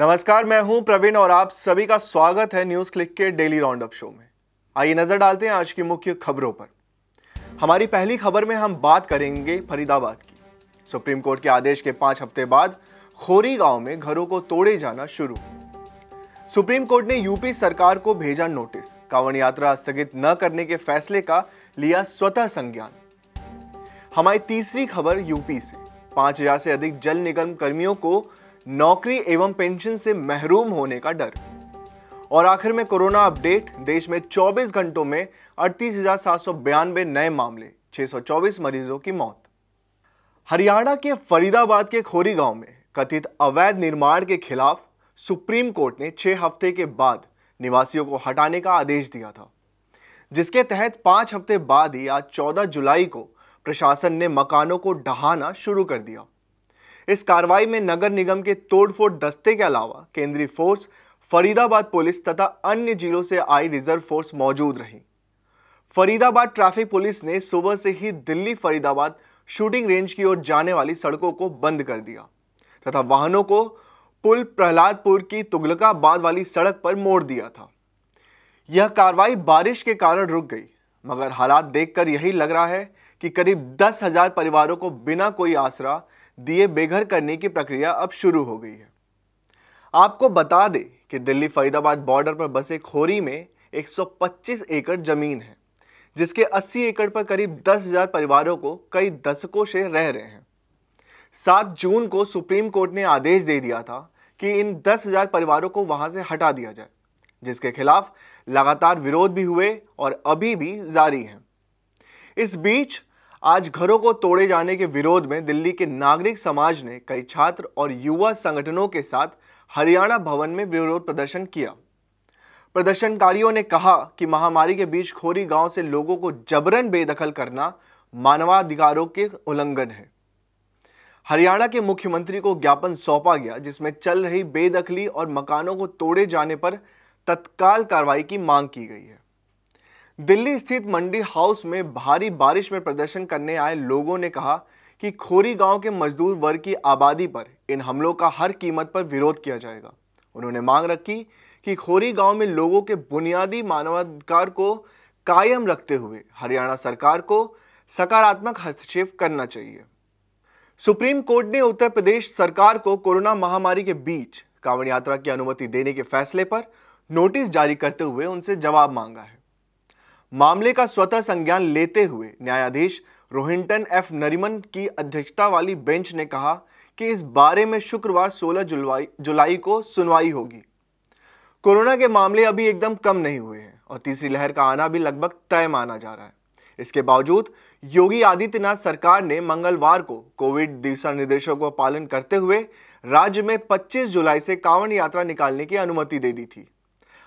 नमस्कार मैं हूं प्रवीण और आप सभी का स्वागत है न्यूज क्लिक के डेली राउंड अप शो में आइए नजर डालते हैं आज की मुख्य खबरों पर हमारी पहली खबर में हम बात करेंगे फरीदाबाद की सुप्रीम कोर्ट के आदेश के पांच हफ्ते बाद खोरी गांव में घरों को तोड़े जाना शुरू सुप्रीम कोर्ट ने यूपी सरकार को भेजा नोटिस कांवड़ यात्रा स्थगित न करने के फैसले का लिया स्वतः संज्ञान हमारी तीसरी खबर यूपी से पांच हजार से अधिक जल निगम कर्मियों को नौकरी एवं पेंशन से महरूम होने का डर और आखिर में कोरोना अपडेट देश में 24 घंटों में अड़तीस नए मामले 624 मरीजों की मौत हरियाणा के फरीदाबाद के खोरी गांव में कथित अवैध निर्माण के खिलाफ सुप्रीम कोर्ट ने छह हफ्ते के बाद निवासियों को हटाने का आदेश दिया था जिसके तहत पांच हफ्ते बाद ही आज 14 जुलाई को प्रशासन ने मकानों को ढहाना शुरू कर दिया इस कार्रवाई में नगर निगम के तोड़फोड़ दस्ते के अलावा केंद्रीय फोर्स फरीदाबाद पुलिस तथा अन्य जिलों से आई रिजर्व फोर्स मौजूद रही फरीदाबाद ट्रैफिक पुलिस ने सुबह से ही दिल्ली फरीदाबाद शूटिंग रेंज की ओर जाने वाली सड़कों को बंद कर दिया तथा वाहनों को पुल प्रहलादपुर की तुगलकाबाद वाली सड़क पर मोड़ दिया था यह कार्रवाई बारिश के कारण रुक गई मगर हालात देखकर यही लग रहा है कि करीब दस हजार परिवारों को बिना कोई आसरा दिए बेघर करने की प्रक्रिया अब शुरू हो गई है आपको बता दें कि दिल्ली फरीदाबाद बॉर्डर पर बसे खोरी में 125 एकड़ जमीन है जिसके 80 एकड़ पर करीब 10,000 परिवारों को कई दशकों से रह रहे हैं 7 जून को सुप्रीम कोर्ट ने आदेश दे दिया था कि इन 10,000 परिवारों को वहां से हटा दिया जाए जिसके खिलाफ लगातार विरोध भी हुए और अभी भी जारी हैं इस बीच आज घरों को तोड़े जाने के विरोध में दिल्ली के नागरिक समाज ने कई छात्र और युवा संगठनों के साथ हरियाणा भवन में विरोध प्रदर्शन किया प्रदर्शनकारियों ने कहा कि महामारी के बीच खोरी गांव से लोगों को जबरन बेदखल करना मानवाधिकारों के उल्लंघन है हरियाणा के मुख्यमंत्री को ज्ञापन सौंपा गया जिसमें चल रही बेदखली और मकानों को तोड़े जाने पर तत्काल कार्रवाई की मांग की गई है दिल्ली स्थित मंडी हाउस में भारी बारिश में प्रदर्शन करने आए लोगों ने कहा कि खोरी गांव के मजदूर वर्ग की आबादी पर इन हमलों का हर कीमत पर विरोध किया जाएगा उन्होंने मांग रखी कि खोरी गांव में लोगों के बुनियादी मानवाधिकार को कायम रखते हुए हरियाणा सरकार को सकारात्मक हस्तक्षेप करना चाहिए सुप्रीम कोर्ट ने उत्तर प्रदेश सरकार को कोरोना महामारी के बीच कांवड़ यात्रा की अनुमति देने के फैसले पर नोटिस जारी करते हुए उनसे जवाब मांगा है मामले का स्वतः संज्ञान लेते हुए न्यायाधीश रोहिंटन एफ नरिमन की अध्यक्षता वाली बेंच ने कहा कि इस बारे में शुक्रवार 16 जुलाई जुलाई को सुनवाई होगी कोरोना के मामले अभी एकदम कम नहीं हुए हैं और तीसरी लहर का आना भी लगभग तय माना जा रहा है इसके बावजूद योगी आदित्यनाथ सरकार ने मंगलवार को कोविड दिशा निर्देशों का पालन करते हुए राज्य में 25 जुलाई से कांवड़ यात्रा निकालने की अनुमति दे दी थी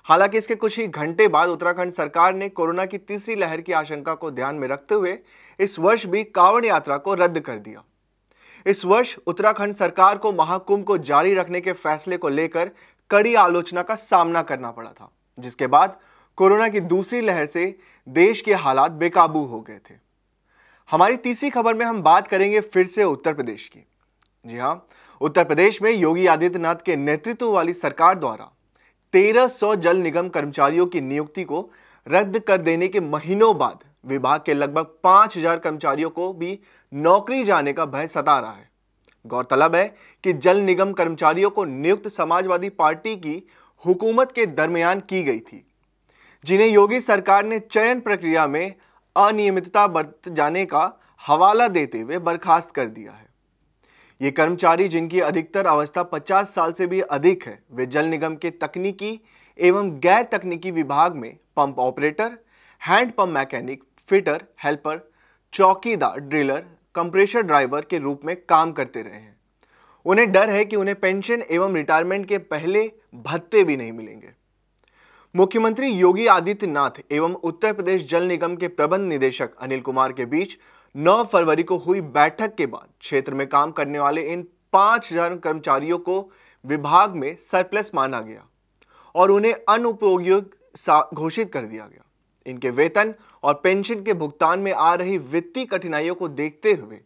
हालांकि इसके कुछ ही घंटे बाद उत्तराखंड सरकार ने कोरोना की तीसरी लहर की आशंका को ध्यान में रखते हुए इस वर्ष भी कावड़ यात्रा को रद्द कर दिया इस वर्ष उत्तराखंड सरकार को महाकुंभ को जारी रखने के फैसले को लेकर कड़ी आलोचना का सामना करना पड़ा था जिसके बाद कोरोना की दूसरी लहर से देश के हालात बेकाबू हो गए थे हमारी तीसरी खबर में हम बात करेंगे फिर से उत्तर प्रदेश की जी हाँ उत्तर प्रदेश में योगी आदित्यनाथ के नेतृत्व वाली सरकार द्वारा 1300 जल निगम कर्मचारियों की नियुक्ति को रद्द कर देने के महीनों बाद विभाग के लगभग 5000 कर्मचारियों को भी नौकरी जाने का भय सता रहा है गौरतलब है कि जल निगम कर्मचारियों को नियुक्त समाजवादी पार्टी की हुकूमत के दरमियान की गई थी जिन्हें योगी सरकार ने चयन प्रक्रिया में अनियमितता बरत जाने का हवाला देते हुए बर्खास्त कर दिया है ये कर्मचारी जिनकी अधिकतर अवस्था 50 साल से भी अधिक है वे जल निगम के तकनीकी एवं गैर तकनीकी विभाग में pump operator hand pump mechanic fitter helper चौकीदार ड्रिलर कंप्रेशर ड्राइवर के रूप में काम करते रहे हैं उन्हें डर है कि उन्हें पेंशन एवं रिटायरमेंट के पहले भत्ते भी नहीं मिलेंगे मुख्यमंत्री योगी आदित्यनाथ एवं उत्तर प्रदेश जल निगम के प्रबंध निदेशक अनिल कुमार के बीच 9 फरवरी को हुई बैठक के बाद क्षेत्र में काम करने वाले इन 5000 कर्मचारियों को विभाग में सरप्लस माना गया और उन्हें अनुपयोगी घोषित कर दिया गया इनके वेतन और पेंशन के भुगतान में आ रही वित्तीय कठिनाइयों को देखते हुए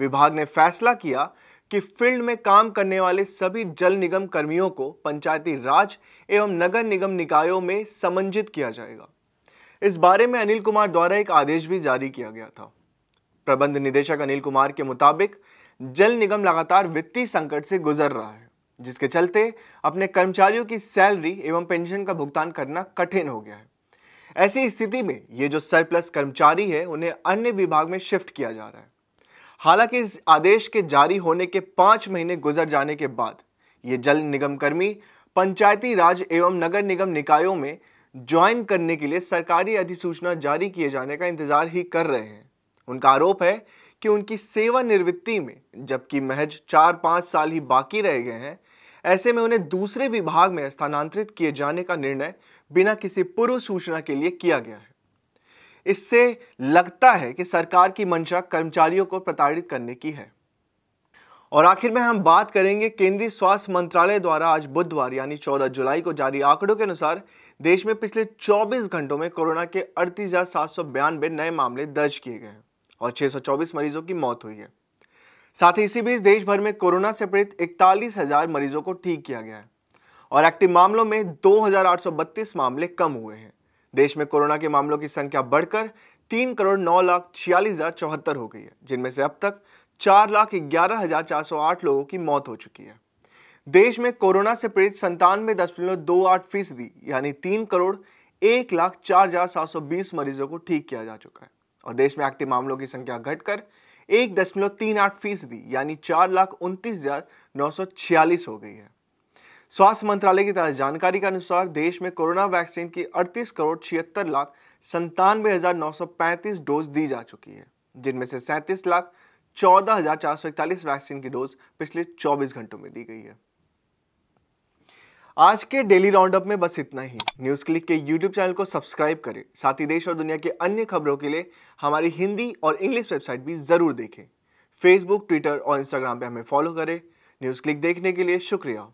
विभाग ने फैसला किया कि फील्ड में काम करने वाले सभी जल निगम कर्मियों को पंचायती राज एवं नगर निगम निकायों में समंजित किया जाएगा इस बारे में अनिल कुमार द्वारा एक आदेश भी जारी किया गया था प्रबंध निदेशक अनिल कुमार के मुताबिक जल निगम लगातार वित्तीय संकट से गुजर रहा है जिसके चलते अपने कर्मचारियों की सैलरी एवं पेंशन का भुगतान करना कठिन हो गया है ऐसी स्थिति में ये जो सरप्लस कर्मचारी है उन्हें अन्य विभाग में शिफ्ट किया जा रहा है हालांकि इस आदेश के जारी होने के पांच महीने गुजर जाने के बाद ये जल निगम कर्मी पंचायती राज एवं नगर निगम निकायों में ज्वाइन करने के लिए सरकारी अधिसूचना जारी किए जाने का इंतजार ही कर रहे हैं उनका आरोप है कि उनकी सेवानिवृत्ति में जबकि महज चार पाँच साल ही बाकी रह गए हैं ऐसे में उन्हें दूसरे विभाग में स्थानांतरित किए जाने का निर्णय बिना किसी पूर्व सूचना के लिए किया गया है इससे लगता है कि सरकार की मंशा कर्मचारियों को प्रताड़ित करने की है और आखिर में हम बात करेंगे केंद्रीय स्वास्थ्य मंत्रालय द्वारा आज बुधवार यानी 14 जुलाई को जारी आंकड़ों के अनुसार देश में पिछले 24 घंटों में कोरोना के अड़तीस नए मामले दर्ज किए गए हैं और 624 मरीजों की मौत हुई है साथ ही इसी बीच देश भर में कोरोना से पीड़ित इकतालीस हजार मरीजों को ठीक किया गया है और एक्टिव मामलों में 2,832 मामले कम हुए हैं देश में कोरोना के मामलों की संख्या बढ़कर तीन करोड़ नौ लाख छियालीस हजार चौहत्तर हो गई है जिनमें से अब तक चार लाख ग्यारह हजार चार सौ आठ लोगों की मौत हो चुकी है देश में कोरोना से पीड़ित संतानवे दशमलव दो आठ फीसदी यानी तीन करोड़ एक लाख चार हजार सात सौ बीस मरीजों को ठीक किया जा चुका है और देश में एक्टिव मामलों की संख्या घटकर एक दशमलव तीन आठ फीसदी यानी चार लाख उनतीस हजार नौ सौ छियालीस हो गई है स्वास्थ्य मंत्रालय की ताज़ा जानकारी के अनुसार देश में कोरोना वैक्सीन की अड़तीस करोड़ छिहत्तर लाख संतानवे हजार नौ सौ पैंतीस डोज दी जा चुकी है जिनमें से सैंतीस लाख चौदह हजार चार सौ इकतालीस वैक्सीन की डोज पिछले चौबीस घंटों में दी गई है आज के डेली राउंड अप में बस इतना ही न्यूज क्लिक के यूट्यूब चैनल को सब्सक्राइब करें साथ ही देश और दुनिया के अन्य खबरों के लिए हमारी हिंदी और इंग्लिश वेबसाइट भी जरूर देखें फेसबुक ट्विटर और इंस्टाग्राम पर हमें फॉलो करें न्यूज क्लिक देखने के लिए शुक्रिया